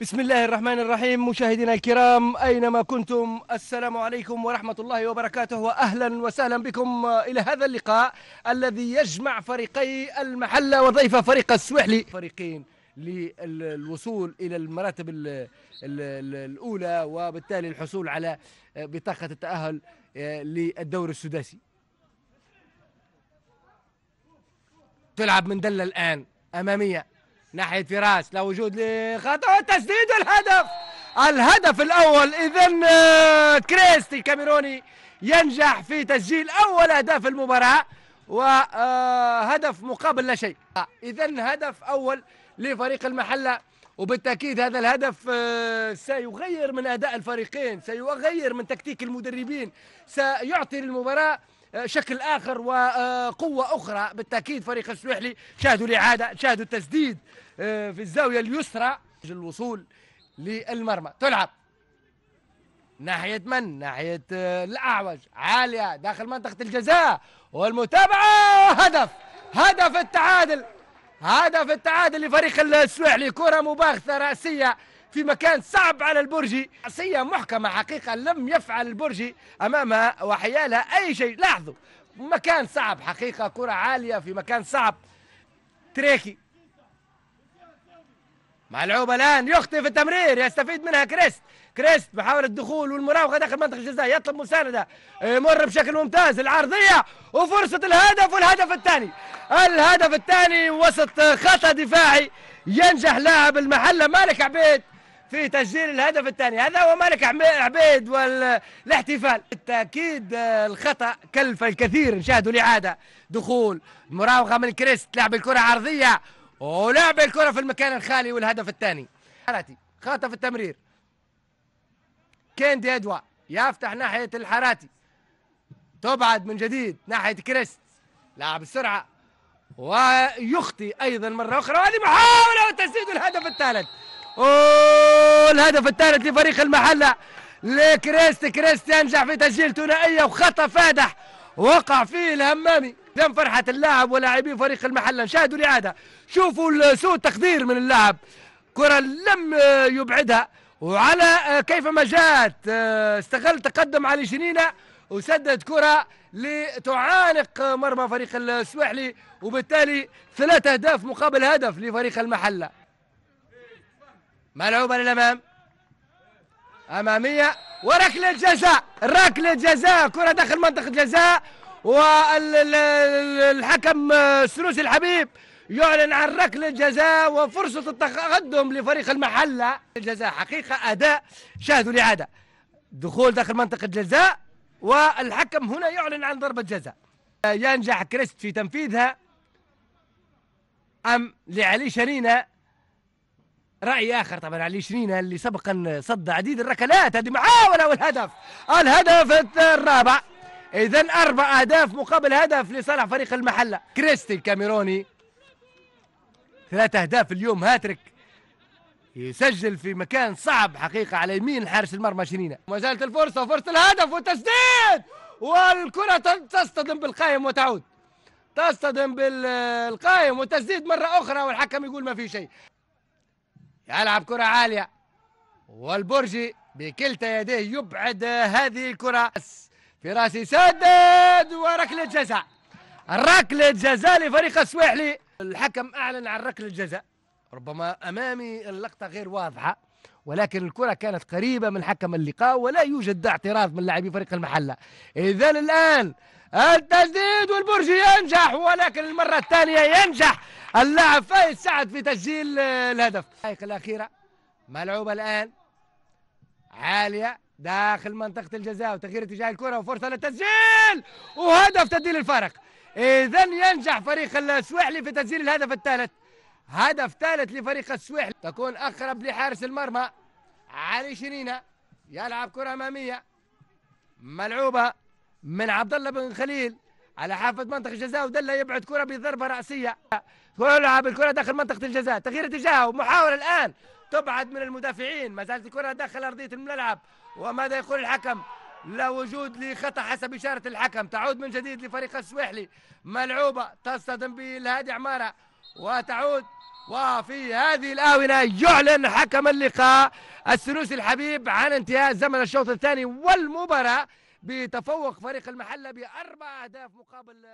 بسم الله الرحمن الرحيم مشاهدينا الكرام أينما كنتم السلام عليكم ورحمة الله وبركاته وأهلا وسهلا بكم إلى هذا اللقاء الذي يجمع فريقي المحلة وضيف فريق السوحلي فريقين للوصول إلى المراتب الأولى وبالتالي الحصول على بطاقة التأهل للدور السداسي تلعب من دلة الآن أمامية ناحية فراس لا وجود لخطأ تسديد الهدف الهدف الأول إذا آه، كريستي كاميروني ينجح في تسجيل أول أهداف المباراة وهدف آه، مقابل لا شيء إذا هدف أول لفريق المحلة وبالتأكيد هذا الهدف آه، سيغير من أداء الفريقين سيغير من تكتيك المدربين سيعطي للمباراة آه، شكل اخر وقوه اخرى بالتاكيد فريق السويحلي شاهدوا الاعاده شاهدوا التسديد آه، في الزاويه اليسرى الوصول للمرمى تلعب ناحية من؟ ناحية آه، الأعوج عالية داخل منطقة الجزاء والمتابعة هدف هدف التعادل هدف التعادل لفريق السويحلي كرة مباغتة رأسية في مكان صعب على البرجي عصية محكمة حقيقة لم يفعل البرجي أمامها وحيالها أي شيء لاحظوا مكان صعب حقيقة كرة عالية في مكان صعب تريكي ملعوبة الان يخطئ في التمرير يستفيد منها كريست كريست محاولة الدخول والمراوغة داخل منطقة الجزاء يطلب مساندة يمر بشكل ممتاز العرضية وفرصة الهدف والهدف الثاني الهدف الثاني وسط خطأ دفاعي ينجح لاعب المحلة مالك عبيد في تسجيل الهدف الثاني هذا هو مالك عبيد والاحتفال بالتاكيد آه، الخطا كلف الكثير نشاهدوا الاعاده دخول مراوغه من كريست لعب الكره عرضيه ولعب الكره في المكان الخالي والهدف الثاني حراتي في التمرير كيندي ادوا يفتح ناحيه الحراتي تبعد من جديد ناحيه كريست لاعب السرعه ويخطي ايضا مره اخرى وهذه محاوله وتسديد الهدف الثالث الهدف الثالث لفريق المحله لكريست كريست ينجح في تسجيل ثنائيه وخطا فادح وقع فيه الهمامي دم فرحه اللاعب ولاعبين فريق المحله شاهدوا الاعاده شوفوا سوء تقدير من اللاعب كره لم يبعدها وعلى كيف ما جاءت استغل تقدم علي جنينه وسدد كرة لتعانق مرمى فريق السواحلي وبالتالي ثلاثة أهداف مقابل هدف لفريق المحلة ملعوبة للأمام أمامية وركلة جزاء ركلة جزاء كرة داخل منطقة جزاء والحكم سروس الحبيب يعلن عن ركلة جزاء وفرصة التقدم لفريق المحلة الجزاء حقيقة أداء شاهدوا الإعادة دخول داخل منطقة الجزاء والحكم هنا يعلن عن ضربة جزاء ينجح كريست في تنفيذها أم لعلي شرينة راي اخر طبعا علي شرينا اللي سبقا صد عديد الركلات هذه محاوله والهدف الهدف الرابع اذا اربع اهداف مقابل هدف لصالح فريق المحله كريستي الكاميروني ثلاث اهداف اليوم هاتريك يسجل في مكان صعب حقيقه على يمين حارس المرمى شرينا ما زالت الفرصه وفرصه الهدف والتسديد والكره تصطدم بالقائم وتعود تصطدم بالقائم والتسديد مره اخرى والحكم يقول ما في شيء يلعب كرة عالية والبرجي بكلتا يديه يبعد هذه الكرة في راسي سدد وركلة جزاء ركلة جزاء لفريق السويحلي الحكم أعلن عن ركلة جزاء ربما أمامي اللقطة غير واضحة ولكن الكرة كانت قريبة من حكم اللقاء ولا يوجد اعتراض من لاعبي فريق المحلة إذا الآن التسديد والبرجي ينجح ولكن المرة الثانية ينجح اللاعب فايز سعد في تسجيل آه، الهدف الدقائق الأخيرة ملعوبة الآن عالية داخل منطقة الجزاء وتغيير اتجاه الكرة وفرصة للتسجيل وهدف تبديل الفارق إذا ينجح فريق السويحلي في تسجيل الهدف الثالث هدف ثالث لفريق السويحلي تكون أقرب لحارس المرمى علي شرينا يلعب كرة أمامية ملعوبة من عبد الله بن خليل على حافة منطقة الجزاء ودله يبعد كرة بضربة رأسية يلعب الكرة داخل منطقة الجزاء تغيير اتجاهه ومحاوله الآن تبعد من المدافعين ما زالت الكرة داخل أرضية الملعب وماذا يقول الحكم لا وجود لخطأ حسب إشارة الحكم تعود من جديد لفريق السويحلي ملعوبة تصطدم بالهادي عمارة وتعود وفي هذه الآونة يعلن حكم اللقاء السنوسي الحبيب عن انتهاء زمن الشوط الثاني والمباراة بتفوق فريق المحله باربع اهداف مقابل